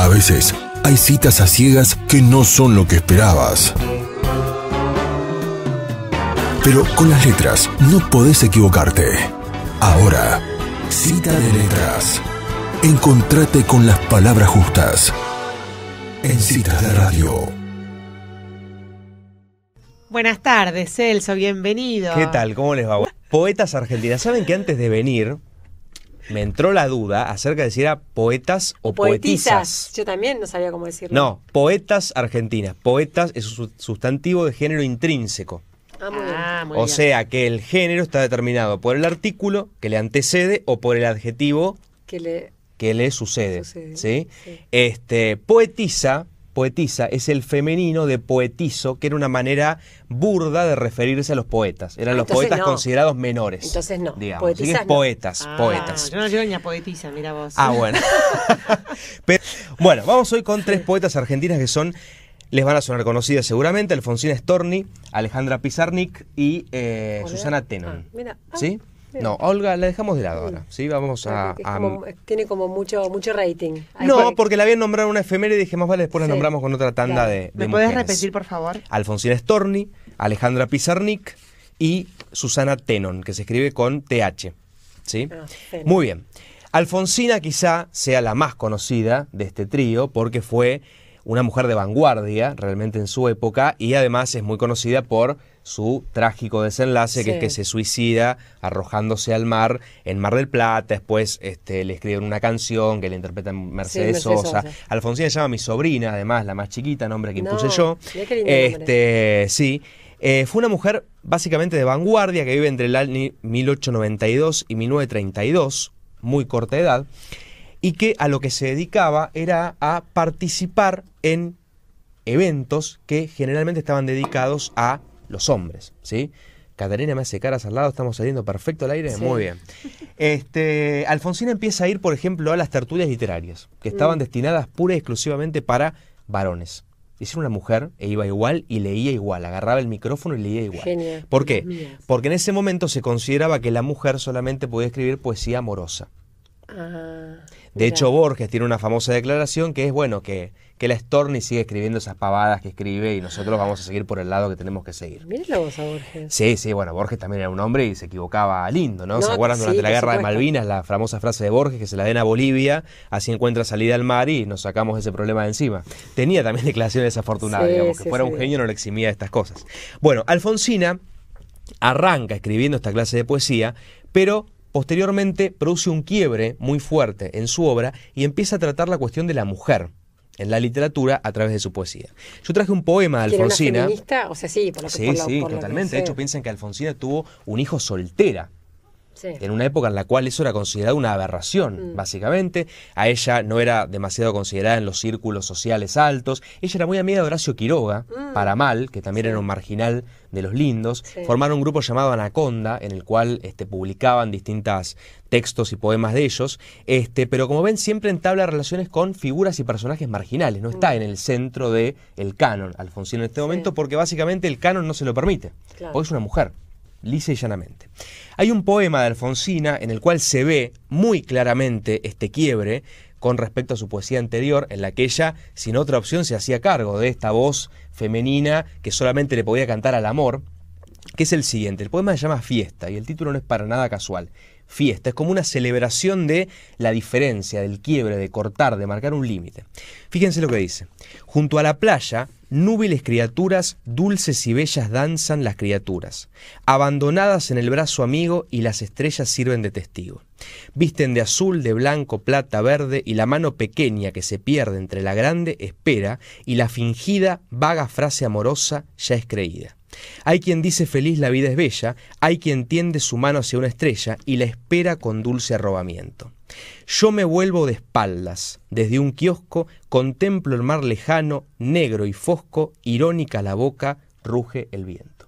A veces hay citas a ciegas que no son lo que esperabas. Pero con las letras no podés equivocarte. Ahora, cita de letras. Encontrate con las palabras justas. En citas de radio. Buenas tardes, Celso, bienvenido. ¿Qué tal? ¿Cómo les va? Poetas argentinas, ¿saben que antes de venir me entró la duda acerca de si era poetas o poetisas. Yo también no sabía cómo decirlo. No, poetas argentinas. Poetas es un sustantivo de género intrínseco. Ah, muy bien. Ah, o sea que el género está determinado por el artículo que le antecede o por el adjetivo que le, sucede. ¿sí? Este, poetisa poetisa es el femenino de poetizo, que era una manera burda de referirse a los poetas. Eran ah, los poetas considerados menores. Entonces no. Digamos. poetas, ah. poetas. Yo no llevo ni a poetisa, mira vos. Ah, bueno. Pero, bueno, vamos hoy con tres poetas argentinas que son les van a sonar conocidas seguramente, Alfonsina Storni, Alejandra Pizarnik y eh, Susana Tenon. Ah, mira, ¿Sí? No, Olga la dejamos de lado mm. ahora, ¿sí? Vamos ah, a... Eh, tiene como mucho, mucho rating. no, porque la habían nombrado una efeméride y dije, más vale, después la nombramos con otra tanda de, ¿Me puedes repetir, por favor? Alfonsina Storni, Alejandra Pizarnik y Susana Tenon, que se escribe con TH, ¿sí? Ah, muy bien. Alfonsina quizá sea la más conocida de este trío porque fue una mujer de vanguardia realmente en su época y además es muy conocida por su trágico desenlace, que es que se suicida arrojándose al mar en Mar del Plata, después este, le escriben una canción que le interpreta Mercedes, Sosa. Alfonsina se llama mi sobrina, además, la más chiquita, nombre que impuse yo. Este, sí. Eh, fue una mujer básicamente de vanguardia que vive entre el año 1892 y 1932, muy corta edad, y que a lo que se dedicaba era a participar en eventos que generalmente estaban dedicados a los hombres, ¿sí? Catarina me hace caras al lado, estamos saliendo perfecto al aire, muy bien. Este, Alfonsina empieza a ir, por ejemplo, a las tertulias literarias, que mm. estaban destinadas pura y exclusivamente para varones. era una mujer e iba igual y leía igual, agarraba el micrófono y leía igual. ¿Por qué? Porque en ese momento se consideraba que la mujer solamente podía escribir poesía amorosa. Ah. De hecho, Borges tiene una famosa declaración que es, bueno, que, que la y sigue escribiendo esas pavadas que escribe y nosotros vamos a seguir por el lado que tenemos que seguir. Mira voz a Borges. Sí, sí, bueno, Borges también era un hombre y se equivocaba lindo, ¿no? se acuerdan durante la guerra de Malvinas la famosa frase de Borges que se la den a Bolivia, así encuentra salida al mar y nos sacamos ese problema de encima. Tenía también declaraciones desafortunadas, digamos, que fuera un genio no le eximía de estas cosas. Bueno, Alfonsina arranca escribiendo esta clase de poesía, pero Posteriormente produce un quiebre muy fuerte en su obra y empieza a tratar la cuestión de la mujer en la literatura a través de su poesía. Yo traje un poema de Alfonsina. Una feminista? O sea, sí, por Sí, sí, totalmente. de hecho, piensan que Alfonsina tuvo un hijo soltera en una época en la cual eso era considerado una aberración, mm. básicamente. A ella no era demasiado considerada en los círculos sociales altos. Ella era muy amiga de Horacio Quiroga, mm. para mal, que también era un marginal de los lindos. Formaron un grupo llamado Anaconda, en el cual este, publicaban distintos textos y poemas de ellos. Este, pero como ven, siempre entabla relaciones con figuras y personajes marginales. No está mm. en el centro del el canon, Alfonso en este momento, porque básicamente el canon no se lo permite. Porque es una mujer lisa y llanamente. Hay un poema de Alfonsina en el cual se ve muy claramente este quiebre con respecto a su poesía anterior, en la que ella, sin otra opción, se hacía cargo de esta voz femenina que solamente le podía cantar al amor, que es el siguiente. El poema se llama Fiesta y el título no es para nada casual. Fiesta es como una celebración de la diferencia, del quiebre, de cortar, de marcar un límite. Fíjense lo que dice. Junto a la playa, Núbiles criaturas, dulces y bellas danzan las criaturas, abandonadas en el brazo amigo y las estrellas sirven de testigo. Visten de azul, de blanco, plata, verde y la mano pequeña que se pierde entre la grande espera y la fingida, vaga frase amorosa ya es creída. Hay quien dice feliz la vida es bella, hay quien tiende su mano hacia una estrella y la espera con dulce arrobamiento. Yo me vuelvo de espaldas. Desde un kiosco contemplo el mar lejano, negro y fosco, irónica la boca, ruge el viento.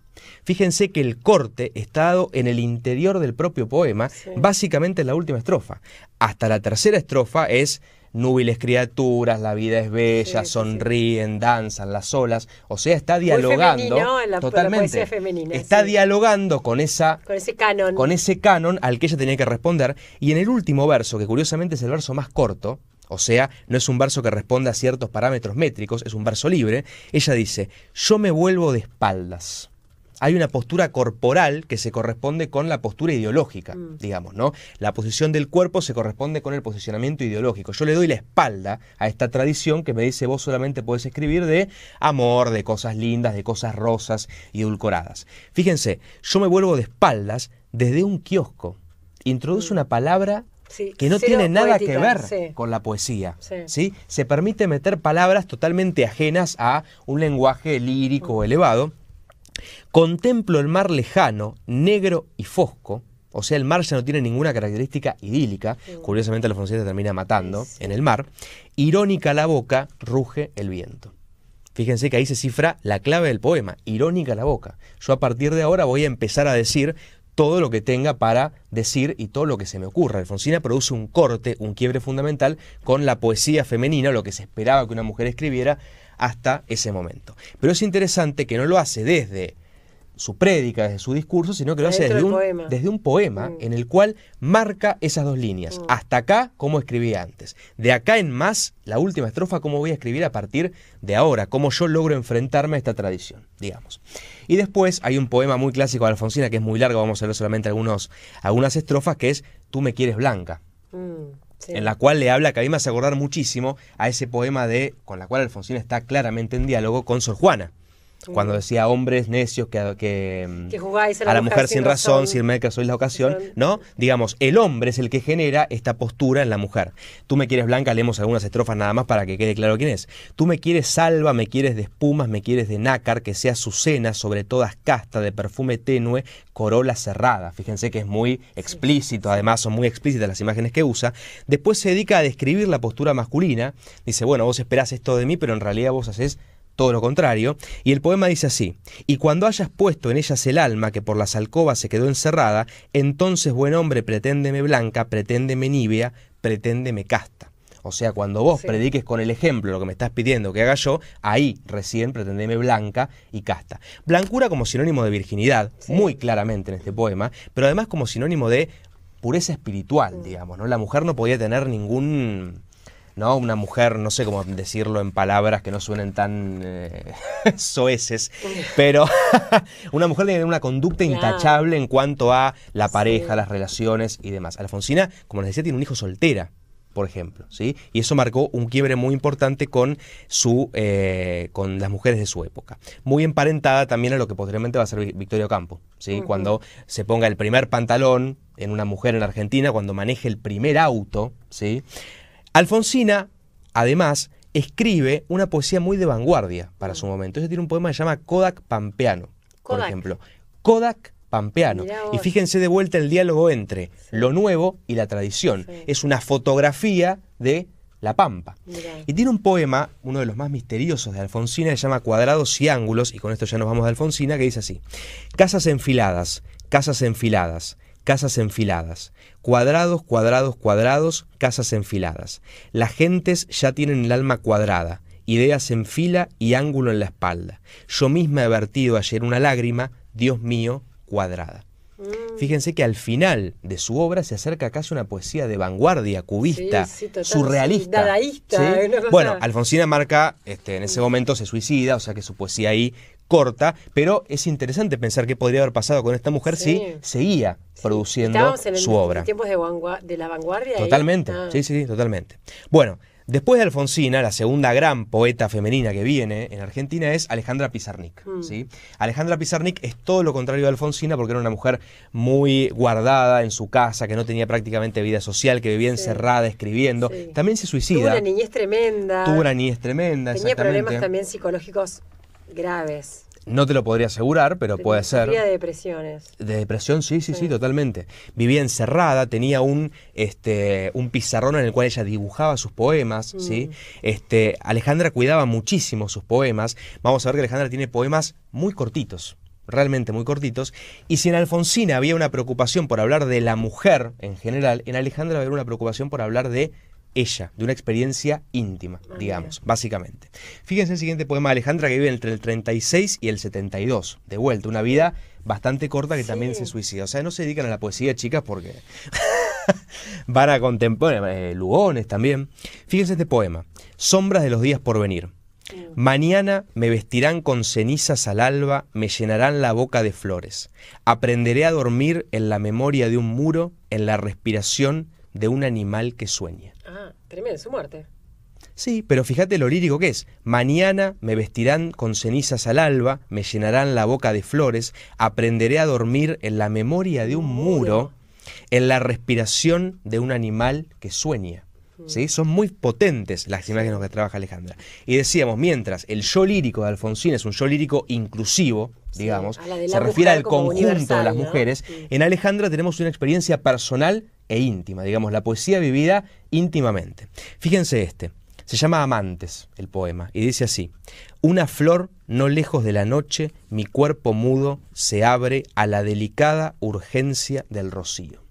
Fíjense que el corte está dado en el interior del propio poema, básicamente en la última estrofa. Hasta la tercera estrofa es núbiles criaturas, la vida es bella, sonríen, danzan las olas, o sea, está dialogando totalmente. femenina, está dialogando con esa ese canon con ese canon al que ella tenía que responder y en el último verso, que curiosamente es el verso más corto, o sea, no es un verso que responda a ciertos parámetros métricos, es un verso libre, ella dice, "Yo me vuelvo de espaldas." hay una postura corporal que se corresponde con la postura ideológica, mm. digamos, ¿no? La posición del cuerpo se corresponde con el posicionamiento ideológico. Yo le doy la espalda a esta tradición que me dice vos solamente podés escribir de amor, de cosas lindas, de cosas rosas y edulcoradas. Fíjense, yo me vuelvo de espaldas desde un kiosco. Introduce mm. una palabra que no tiene nada que ver con la poesía. Sí. Se permite meter palabras totalmente ajenas a un lenguaje lírico mm. elevado. Contemplo el mar lejano, negro y fosco, o sea, el mar ya no tiene ninguna característica idílica. Curiosamente, la franceses termina matando en el mar. Irónica la boca, ruge el viento. Fíjense que ahí se cifra la clave del poema, irónica la boca. Yo a partir de ahora voy a empezar a decir todo lo que tenga para decir y todo lo que se me ocurra. Alfonsina produce un corte, un quiebre fundamental con la poesía femenina, lo que se esperaba que una mujer escribiera hasta ese momento. Pero es interesante que no lo hace desde su prédica, desde su discurso, sino que lo hace desde un, poema. Mm. en el cual marca esas dos líneas. Mm. Hasta acá, como escribí antes. De acá en más, la última estrofa, cómo voy a escribir a partir de ahora, cómo yo logro enfrentarme a esta tradición, digamos. Y después hay un poema muy clásico de Alfonsina, que es muy largo, vamos a ver solamente algunos, algunas estrofas, que es Tú me quieres blanca. Mm, en la cual le habla, que a mí me hace acordar muchísimo a ese poema de, con la cual Alfonsina está claramente en diálogo con Sor Juana. Cuando decía hombres necios que, que, mm, jugáis a, la, mujer, sin razón, sin que sois la ocasión, ¿no? Digamos, el hombre es el que genera esta postura en la mujer. Tú me quieres blanca, leemos algunas estrofas nada más para que quede claro quién es. Tú me quieres salva, me quieres de espumas, me quieres de nácar, que sea su cena sobre todas casta, de perfume tenue, corola cerrada. Fíjense que es muy explícito, además son muy explícitas las imágenes que usa. Después se dedica a describir la postura masculina. Dice, bueno, vos esperás esto de mí, pero en realidad vos haces todo lo contrario, y el poema dice así, y cuando hayas puesto en ellas el alma que por las alcobas se quedó encerrada, entonces buen hombre, preténdeme blanca, preténdeme nívea, preténdeme casta. O sea, cuando vos prediques con el ejemplo lo que me estás pidiendo que haga yo, ahí recién preténdeme blanca y casta. Blancura como sinónimo de virginidad, muy claramente en este poema, pero además como sinónimo de pureza espiritual, mm. digamos, ¿no? La mujer no podía tener ningún ¿no? Una mujer, no sé cómo decirlo en palabras que no suenen tan eh, soeces, pero una mujer tiene una conducta intachable en cuanto a la pareja, las relaciones y demás. Alfonsina, como les decía, tiene un hijo soltera por ejemplo, ¿sí? Y eso marcó un quiebre muy importante con, su, eh, con las mujeres de su época. Muy emparentada también a lo que posteriormente va a ser Victoria Campo, ¿sí? Cuando se ponga el primer pantalón en una mujer en Argentina, cuando maneje el primer auto, ¿sí? Alfonsina, además, escribe una poesía muy de vanguardia para su mm. momento. Ella tiene un poema que se llama Kodak Pampeano, por ejemplo. Kodak Pampeano. Y fíjense de vuelta el diálogo entre lo nuevo y la tradición. Es una fotografía de la Pampa. Y tiene un poema, uno de los más misteriosos de Alfonsina, que se llama Cuadrados y Ángulos, y con esto ya nos vamos de Alfonsina, que dice así. Casas enfiladas, casas enfiladas, casas enfiladas. Cuadrados, cuadrados, cuadrados, casas enfiladas. Las gentes ya tienen el alma cuadrada, ideas en fila y ángulo en la espalda. Yo misma he vertido ayer una lágrima, Dios mío, cuadrada. Mm. Fíjense que al final de su obra se acerca casi una poesía de vanguardia, cubista, surrealista. dadaísta, bueno, Alfonsina marca, este, en ese mm. momento se suicida, o sea que su poesía ahí corta, pero es interesante pensar qué podría haber pasado con esta mujer si seguía produciendo su obra. tiempos de, la vanguardia. Totalmente, sí, sí, totalmente. Bueno, Después de Alfonsina, la segunda gran poeta femenina que viene en Argentina es Alejandra Pizarnik. Mm. ¿sí? Alejandra Pizarnik es todo lo contrario de Alfonsina porque era una mujer muy guardada en su casa, que no tenía prácticamente vida social, que vivía encerrada escribiendo. También se suicida. Tuvo una niñez tremenda. Tuvo una niñez tremenda. Tenía problemas también psicológicos graves. No te lo podría asegurar, pero puede ser. de depresiones. De depresión, sí, sí, sí, totalmente. Vivía encerrada, tenía un, este, un pizarrón en el cual ella dibujaba sus poemas, mm. ¿sí? Este, Alejandra cuidaba muchísimo sus poemas. Vamos a ver que Alejandra tiene poemas muy cortitos, realmente muy cortitos. Y si en Alfonsina había una preocupación por hablar de la mujer en general, en Alejandra había una preocupación por hablar de ella, de una experiencia íntima, ah, digamos, básicamente. Fíjense el siguiente poema de Alejandra que vive entre el 36 y el 72, de vuelta, una vida bastante corta que también se suicida. O sea, no se dedican a la poesía, chicas, porque van a contemplar eh, Lugones también. Fíjense este poema, Sombras de los días por venir. Mm. Mañana me vestirán con cenizas al alba, me llenarán la boca de flores. Aprenderé a dormir en la memoria de un muro, en la respiración de un animal que sueña. Ah, tremendo, su muerte. Sí, pero fíjate lo lírico que es. Mañana me vestirán con cenizas al alba, me llenarán la boca de flores, aprenderé a dormir en la memoria de un muro, en la respiración de un animal que sueña. ¿sí? Son muy potentes las imágenes que trabaja Alejandra. Y decíamos, mientras el yo lírico de Alfonsín es un yo lírico inclusivo, digamos, se refiere al conjunto de las mujeres, en Alejandra tenemos una experiencia personal e íntima, digamos, la poesía vivida íntimamente. Fíjense este, se llama Amantes el poema, y dice así, una flor no lejos de la noche, mi cuerpo mudo se abre a la delicada urgencia del rocío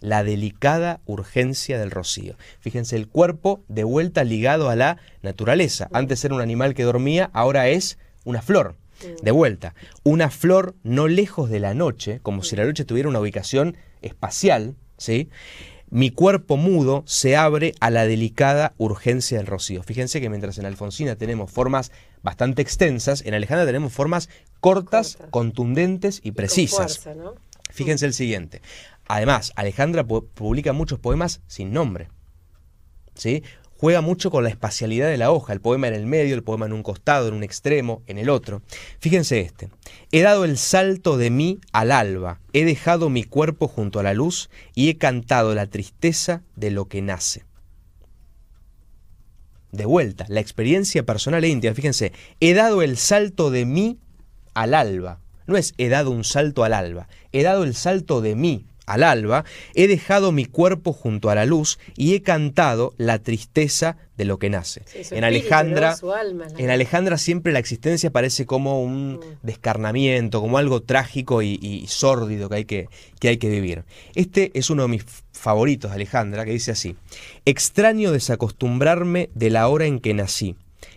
la delicada urgencia del rocío. Fíjense, el cuerpo de vuelta ligado a la naturaleza. Antes era un animal que dormía, ahora es una flor. De vuelta, una flor no lejos de la noche, como si la noche tuviera una ubicación espacial, ¿sí? Mi cuerpo mudo se abre a la delicada urgencia del rocío. Fíjense que mientras en Alfonsina tenemos formas bastante extensas, en Alejandra tenemos formas cortas, contundentes y precisas. Fíjense el siguiente. Además, Alejandra publica muchos poemas sin nombre. ¿sí? Juega mucho con la espacialidad de la hoja, el poema en el medio, el poema en un costado, en un extremo, en el otro. Fíjense este. He dado el salto de mí al alba, he dejado mi cuerpo junto a la luz y he cantado la tristeza de lo que nace. De vuelta, la experiencia personal e íntima, fíjense, he dado el salto de mí al alba. No es he dado un salto al alba, he dado el salto de mí al alba, he dejado mi cuerpo junto a la luz y he cantado la tristeza de lo que nace. en, Alejandra, en Alejandra siempre la existencia parece como un mm. descarnamiento, como algo trágico y, sórdido que hay que, que hay que vivir. Este es uno de mis favoritos de Alejandra, que dice así, extraño desacostumbrarme de la hora en que nací,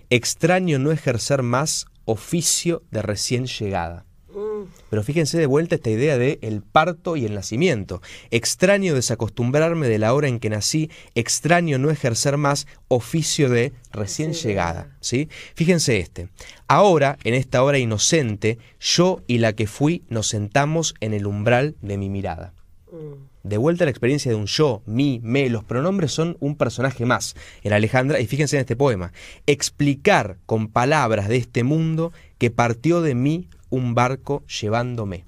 extraño no ejercer más oficio de recién llegada. Pero fíjense de vuelta esta idea de el parto y el nacimiento. Extraño desacostumbrarme de la hora en que nací, extraño no ejercer más oficio de recién llegada. ¿sí? Fíjense este. Ahora, en esta hora inocente, yo y la que fui nos sentamos en el umbral de mi mirada. Mm. De vuelta a la experiencia de un yo, mi, me, los pronombres son un personaje más en Alejandra, y fíjense en este poema, explicar con palabras de este mundo que partió de mí un barco llevándome.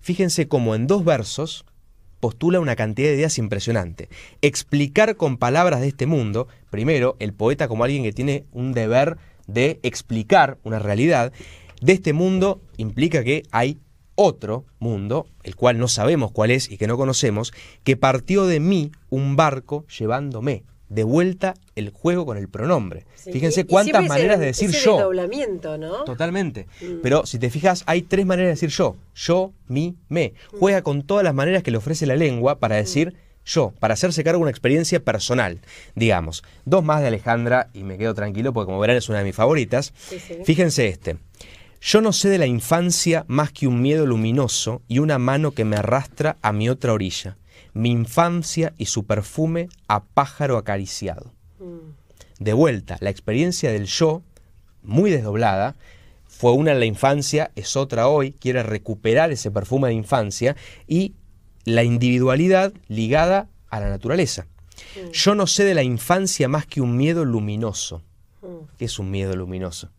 Fíjense cómo en dos versos postula una cantidad de ideas impresionante. Explicar con palabras de este mundo, primero, el poeta como alguien que tiene un deber de explicar una realidad, de este mundo implica que hay otro mundo, el cual no sabemos cuál es y que no conocemos, que partió de mí un barco llevándome de vuelta el juego con el pronombre. Fíjense cuántas maneras de decir yo. ¿no? Totalmente. Mm. Pero si te fijas, hay tres maneras de decir yo. Yo, mi, me. Mm. Juega con todas las maneras que le ofrece la lengua para mm. decir yo, para hacerse cargo de una experiencia personal. Digamos, dos más de Alejandra y me quedo tranquilo porque como verán es una de mis favoritas. Fíjense este. Yo no sé de la infancia más que un miedo luminoso y una mano que me arrastra a mi otra orilla mi infancia y su perfume a pájaro acariciado. Mm. De vuelta, la experiencia del yo, muy desdoblada, fue una en la infancia, es otra hoy, quiere recuperar ese perfume de infancia y la individualidad ligada a la naturaleza. Mm. Yo no sé de la infancia más que un miedo luminoso. Mm. que es un miedo luminoso?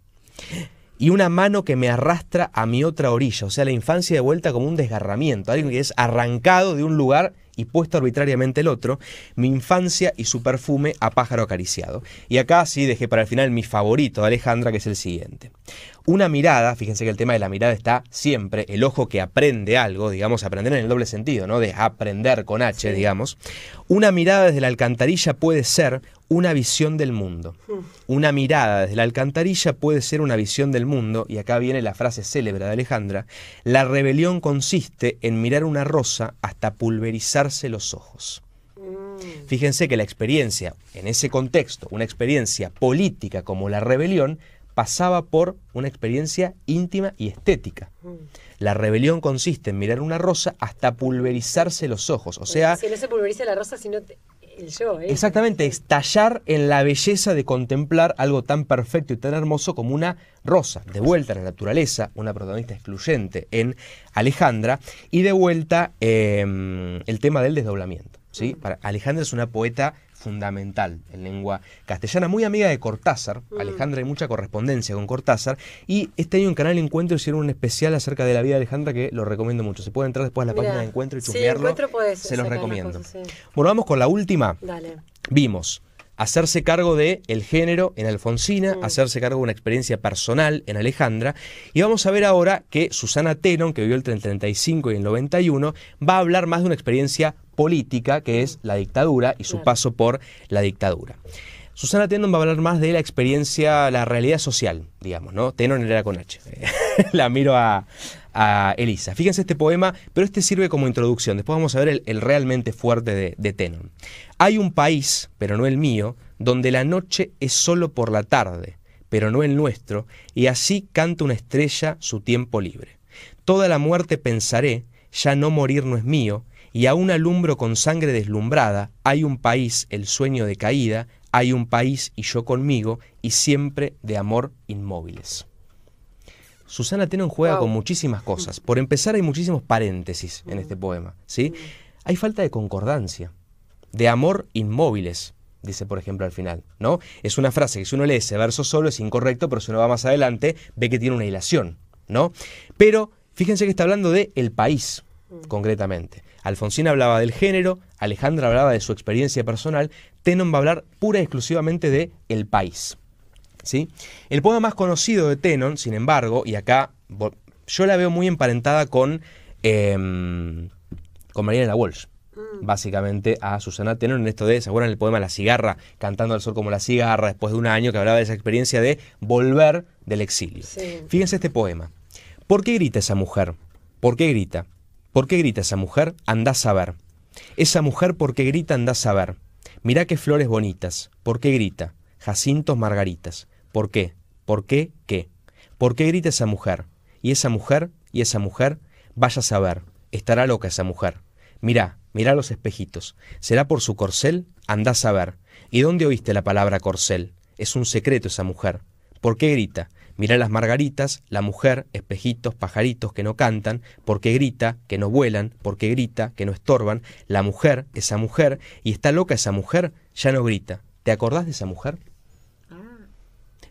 y una mano que me arrastra a mi otra orilla. O sea, la infancia de vuelta como un desgarramiento, alguien que es arrancado de un lugar y puesto arbitrariamente el otro, mi infancia y su perfume a pájaro acariciado. Y acá sí dejé para el final mi favorito de Alejandra, que es el siguiente. Una mirada, fíjense que el tema de la mirada está siempre, el ojo que aprende algo, digamos, aprender en el doble sentido, ¿no? De aprender con H, digamos. Una mirada desde la alcantarilla puede ser una visión del mundo. Una mirada desde la alcantarilla puede ser una visión del mundo, y acá viene la frase célebre de Alejandra, la rebelión consiste en mirar una rosa hasta pulverizar los ojos. Fíjense que la experiencia, en ese contexto, una experiencia política como la rebelión, pasaba por una experiencia íntima y estética. La rebelión consiste en mirar una rosa hasta pulverizarse los ojos, o pues sea... Si se pulveriza la rosa, si ¿eh? Exactamente, estallar en la belleza de contemplar algo tan perfecto y tan hermoso como una rosa, de vuelta a la naturaleza, una protagonista excluyente en Alejandra, y de vuelta em, el tema del desdoblamiento. Alejandra es una poeta fundamental en lengua castellana, muy amiga de Cortázar. Mm. Alejandra hay mucha correspondencia con Cortázar. Y este año en Canal Encuentro hicieron un especial acerca de la vida de Alejandra que lo recomiendo mucho. Se puede entrar después a la página de Encuentro y chusmearlo. se los recomiendo. volvamos Bueno, vamos con la última. Vimos hacerse cargo de el género en Alfonsina, mm. hacerse cargo de una experiencia personal en Alejandra. Y vamos a ver ahora que Susana Tenon, que vivió el 35 y el 91, va a hablar más de una experiencia política, que es la dictadura y su paso por la dictadura. Susana Tenon va a hablar más de la experiencia, la realidad social, digamos, ¿no? Tenon era con H. la miro a, a, Elisa. Fíjense este poema, pero este sirve como introducción. Después vamos a ver el, realmente fuerte de, de Tenon. Hay un país, pero no el mío, donde la noche es solo por la tarde, pero no el nuestro, y así canta una estrella su tiempo libre. Toda la muerte pensaré, ya no morir no es mío, y un alumbro con sangre deslumbrada, hay un país, el sueño de caída, hay un país y yo conmigo, y siempre de amor inmóviles. Susana Tenon juega con muchísimas cosas. Por empezar, hay muchísimos paréntesis en este poema. ¿sí? Hay falta de concordancia, de amor inmóviles, dice por ejemplo al final, ¿no? Es una frase que si uno lee ese verso solo es incorrecto, pero si uno va más adelante ve que tiene una hilación, ¿no? Pero fíjense que está hablando de el país, concretamente. Alfonsín hablaba del género, Alejandra hablaba de su experiencia personal, Tenon va a hablar pura y exclusivamente de el país. ¿sí? El poema más conocido de Tenon, sin embargo, y acá yo la veo muy emparentada con, eh, con Mariana Walsh mm. básicamente a Susana Tenon en esto de, ¿se acuerdan el poema La cigarra? Cantando al sol como la cigarra, después de un año que hablaba de esa experiencia de volver del exilio. Fíjense este poema. ¿Por qué grita esa mujer? ¿Por qué grita? ¿Por qué grita esa mujer? Andás a ver. Esa mujer, ¿por qué grita? Andás a ver. Mirá qué flores bonitas. ¿Por qué grita? Jacintos, margaritas. ¿Por qué? ¿Por qué? ¿Qué? ¿Por qué grita esa mujer? Y esa mujer, y esa mujer, vaya a saber. Estará loca esa mujer. Mirá, mirá los espejitos. ¿Será por su corcel? Andás a ver. ¿Y dónde oíste la palabra corcel? Es un secreto esa mujer. ¿Por qué grita? Mirá las margaritas, la mujer, espejitos, pajaritos que no cantan, porque grita, que no vuelan, porque grita, que no estorban, la mujer, esa mujer, y está loca esa mujer, ya no grita. ¿Te acordás de esa mujer? Ah.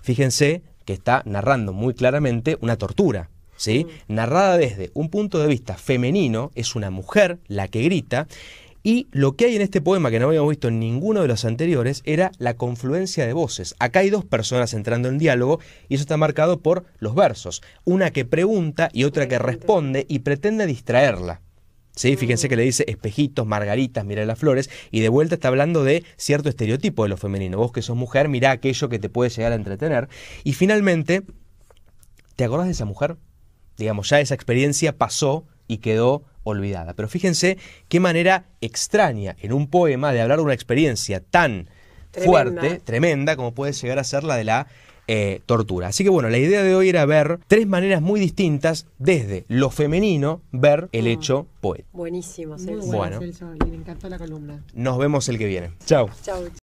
Fíjense que está narrando muy claramente una tortura. ¿Sí? Mm. Narrada desde un punto de vista femenino, es una mujer la que grita, y lo que hay en este poema, que no habíamos visto en ninguno de los anteriores, era la confluencia de voces. Acá hay dos personas entrando en diálogo y eso está marcado por los versos. Una que pregunta y otra que responde y pretende distraerla. ¿Sí? Mm. Fíjense que le dice espejitos, margaritas, mira las flores, y de vuelta está hablando de cierto estereotipo de lo femenino. Vos que sos mujer, mirá aquello que te puede llegar a entretener. Y finalmente, ¿te acordás de esa mujer? Digamos, ya esa experiencia pasó y quedó olvidada. Pero fíjense qué manera extraña en un poema de hablar de una experiencia tan fuerte, tremenda, como puede llegar a ser la de la eh, tortura. Así que bueno, la idea de hoy era ver tres maneras muy distintas desde lo femenino ver el ah. hecho poético. Buenísimo, Celso. Bueno, encantó la columna. Nos vemos el que viene. Chao. Chao.